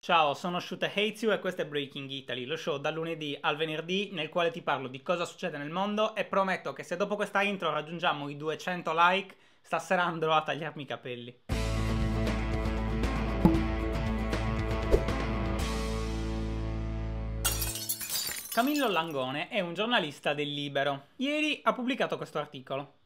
Ciao, sono Shuta Hates You e questo è Breaking Italy, lo show dal lunedì al venerdì nel quale ti parlo di cosa succede nel mondo e prometto che se dopo questa intro raggiungiamo i 200 like, stasera andrò a tagliarmi i capelli. Camillo Langone è un giornalista del Libero. Ieri ha pubblicato questo articolo.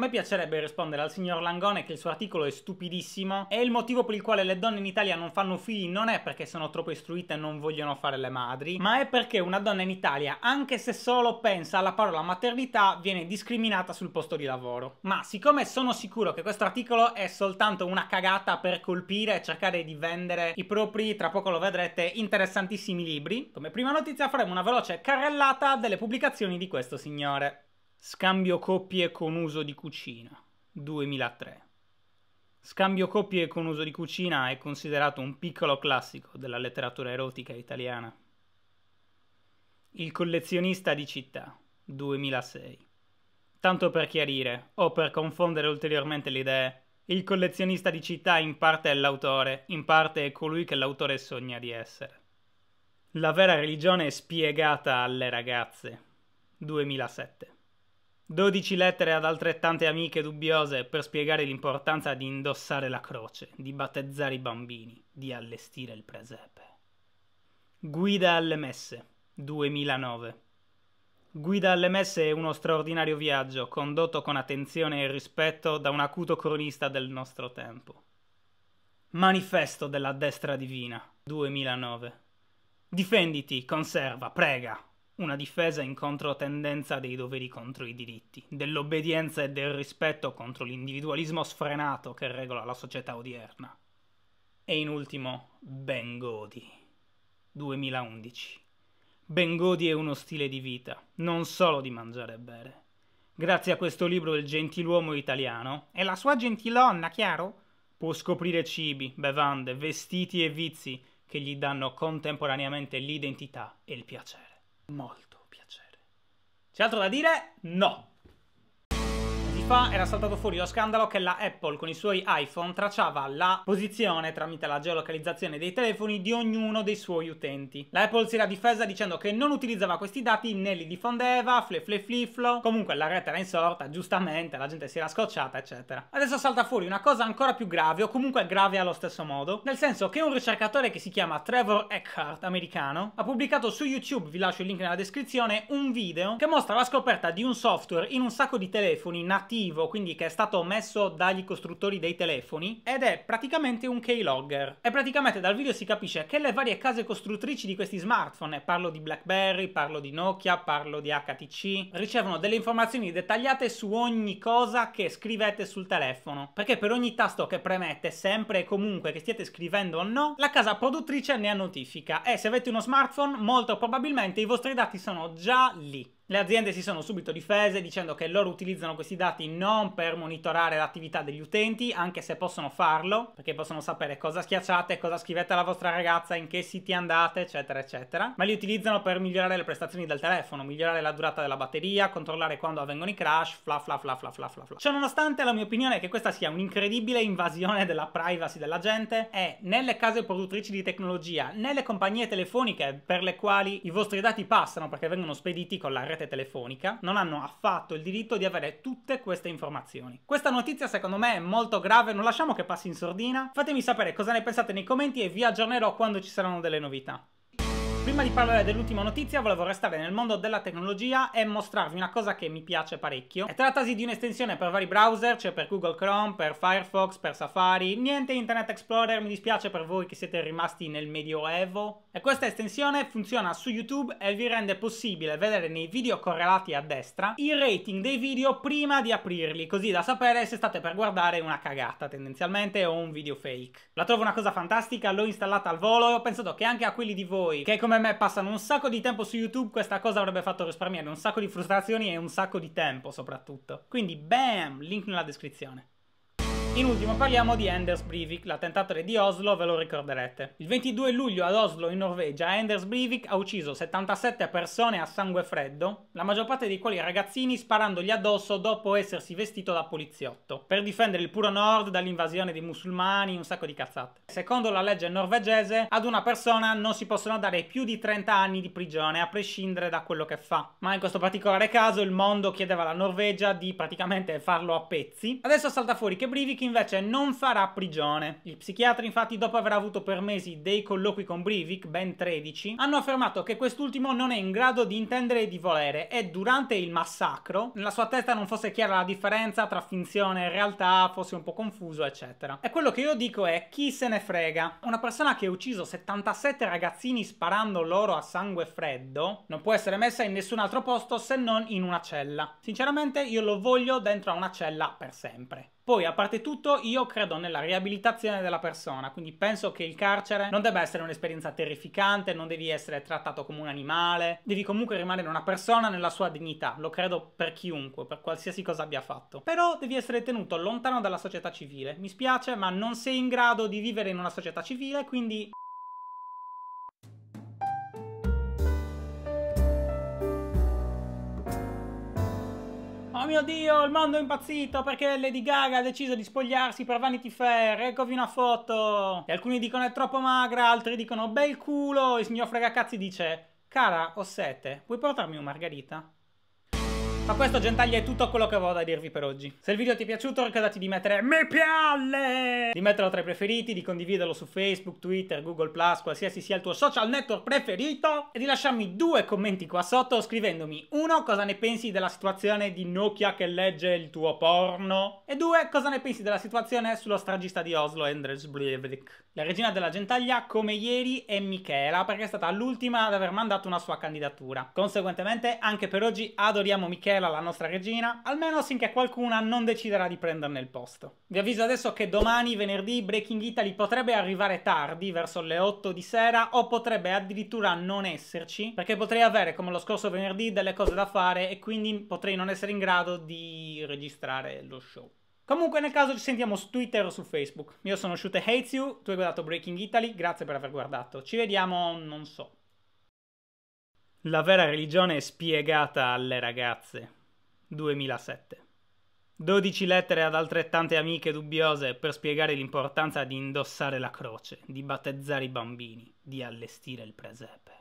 A me piacerebbe rispondere al signor Langone che il suo articolo è stupidissimo e il motivo per il quale le donne in Italia non fanno figli non è perché sono troppo istruite e non vogliono fare le madri, ma è perché una donna in Italia, anche se solo pensa alla parola maternità, viene discriminata sul posto di lavoro. Ma siccome sono sicuro che questo articolo è soltanto una cagata per colpire e cercare di vendere i propri, tra poco lo vedrete, interessantissimi libri, come prima notizia faremo una veloce carrellata delle pubblicazioni di questo signore. Scambio coppie con uso di cucina, 2003. Scambio coppie con uso di cucina è considerato un piccolo classico della letteratura erotica italiana. Il collezionista di città, 2006. Tanto per chiarire, o per confondere ulteriormente le idee, il collezionista di città in parte è l'autore, in parte è colui che l'autore sogna di essere. La vera religione è spiegata alle ragazze, 2007. 12 lettere ad altrettante amiche dubbiose per spiegare l'importanza di indossare la croce, di battezzare i bambini, di allestire il presepe. Guida alle messe 2009 Guida alle messe è uno straordinario viaggio condotto con attenzione e rispetto da un acuto cronista del nostro tempo. Manifesto della destra divina 2009 Difenditi, conserva, prega, una difesa in controtendenza dei doveri contro i diritti, dell'obbedienza e del rispetto contro l'individualismo sfrenato che regola la società odierna. E in ultimo, Ben Godi, 2011. Ben Godi è uno stile di vita, non solo di mangiare e bere. Grazie a questo libro il gentiluomo italiano e la sua gentilonna, chiaro, può scoprire cibi, bevande, vestiti e vizi che gli danno contemporaneamente l'identità e il piacere molto piacere. C'è altro da dire? No fa era saltato fuori lo scandalo che la Apple con i suoi iPhone tracciava la posizione tramite la geolocalizzazione dei telefoni di ognuno dei suoi utenti. La Apple si era difesa dicendo che non utilizzava questi dati né li diffondeva, fle fle fliflo, comunque la rete era insorta, giustamente, la gente si era scocciata, eccetera. Adesso salta fuori una cosa ancora più grave, o comunque grave allo stesso modo, nel senso che un ricercatore che si chiama Trevor Eckhart, americano, ha pubblicato su YouTube, vi lascio il link nella descrizione, un video che mostra la scoperta di un software in un sacco di telefoni nativi nativo, quindi che è stato messo dagli costruttori dei telefoni, ed è praticamente un keylogger. E praticamente dal video si capisce che le varie case costruttrici di questi smartphone, parlo di BlackBerry, parlo di Nokia, parlo di HTC, ricevono delle informazioni dettagliate su ogni cosa che scrivete sul telefono, perché per ogni tasto che premete, sempre e comunque che stiate scrivendo o no, la casa produttrice ne ha notifica e se avete uno smartphone molto probabilmente i vostri dati sono già lì. Le aziende si sono subito difese dicendo che loro utilizzano questi dati non per monitorare l'attività degli utenti, anche se possono farlo, perché possono sapere cosa schiacciate, cosa scrivete alla vostra ragazza, in che siti andate, eccetera, eccetera, ma li utilizzano per migliorare le prestazioni del telefono, migliorare la durata della batteria, controllare quando avvengono i crash, fla fla fla fla fla fla fla. Ciononostante la mia opinione è che questa sia un'incredibile invasione della privacy della gente e nelle case produttrici di tecnologia, nelle compagnie telefoniche per le quali i vostri dati passano perché vengono spediti con la rete rete telefonica non hanno affatto il diritto di avere tutte queste informazioni. Questa notizia secondo me è molto grave, non lasciamo che passi in sordina. Fatemi sapere cosa ne pensate nei commenti e vi aggiornerò quando ci saranno delle novità. Prima di parlare dell'ultima notizia volevo restare nel mondo della tecnologia e mostrarvi una cosa che mi piace parecchio. E trattasi di un'estensione per vari browser, cioè per Google Chrome, per Firefox, per Safari, niente Internet Explorer, mi dispiace per voi che siete rimasti nel medioevo. E questa estensione funziona su YouTube e vi rende possibile vedere nei video correlati a destra il rating dei video prima di aprirli, così da sapere se state per guardare una cagata tendenzialmente o un video fake. La trovo una cosa fantastica, l'ho installata al volo e ho pensato che anche a quelli di voi che come come me passano un sacco di tempo su YouTube, questa cosa avrebbe fatto risparmiare un sacco di frustrazioni e un sacco di tempo soprattutto. Quindi bam, link nella descrizione. In ultimo parliamo di Anders Breivik, l'attentatore di Oslo, ve lo ricorderete. Il 22 luglio ad Oslo, in Norvegia, Anders Breivik ha ucciso 77 persone a sangue freddo, la maggior parte dei quali ragazzini sparandogli addosso dopo essersi vestito da poliziotto, per difendere il puro nord dall'invasione dei musulmani, un sacco di cazzate. Secondo la legge norvegese, ad una persona non si possono dare più di 30 anni di prigione, a prescindere da quello che fa. Ma in questo particolare caso il mondo chiedeva alla Norvegia di praticamente farlo a pezzi. Adesso salta fuori che Breivik Breivik invece non farà prigione. Il psichiatra infatti dopo aver avuto per mesi dei colloqui con Breivik, ben 13, hanno affermato che quest'ultimo non è in grado di intendere e di volere e durante il massacro nella sua testa non fosse chiara la differenza tra finzione e realtà, fosse un po' confuso eccetera. E quello che io dico è chi se ne frega? Una persona che ha ucciso 77 ragazzini sparando loro a sangue freddo non può essere messa in nessun altro posto se non in una cella. Sinceramente io lo voglio dentro a una cella per sempre. Poi, a parte tutto, io credo nella riabilitazione della persona, quindi penso che il carcere non debba essere un'esperienza terrificante, non devi essere trattato come un animale, devi comunque rimanere una persona nella sua dignità, lo credo per chiunque, per qualsiasi cosa abbia fatto. Però devi essere tenuto lontano dalla società civile. Mi spiace, ma non sei in grado di vivere in una società civile, quindi mio Dio, il mondo è impazzito perché Lady Gaga ha deciso di spogliarsi per Vanity Fair, eccovi una foto. E alcuni dicono è troppo magra, altri dicono bel culo, il signor Fregacazzi dice, cara, ho sete, vuoi portarmi un margarita? Ma questo gentaglia è tutto quello che avevo da dirvi per oggi. Se il video ti è piaciuto ricordati di mettere mi pialle, di metterlo tra i preferiti, di condividerlo su Facebook, Twitter, Google+, qualsiasi sia il tuo social network preferito e di lasciarmi due commenti qua sotto scrivendomi uno cosa ne pensi della situazione di Nokia che legge il tuo porno e due cosa ne pensi della situazione sullo stragista di Oslo Andres Breivik. La regina della gentaglia come ieri è Michela perché è stata l'ultima ad aver mandato una sua candidatura. Conseguentemente anche per oggi adoriamo Michela Michela, la nostra regina, almeno finché qualcuna non deciderà di prenderne il posto. Vi avviso adesso che domani, venerdì, Breaking Italy potrebbe arrivare tardi, verso le 8 di sera, o potrebbe addirittura non esserci, perché potrei avere, come lo scorso venerdì, delle cose da fare e quindi potrei non essere in grado di registrare lo show. Comunque nel caso ci sentiamo su Twitter o su Facebook. Io sono Shute Hates You, tu hai guardato Breaking Italy, grazie per aver guardato. Ci vediamo, non so, la vera religione spiegata alle ragazze. 2007. 12 lettere ad altrettante amiche dubbiose per spiegare l'importanza di indossare la croce, di battezzare i bambini, di allestire il presepe.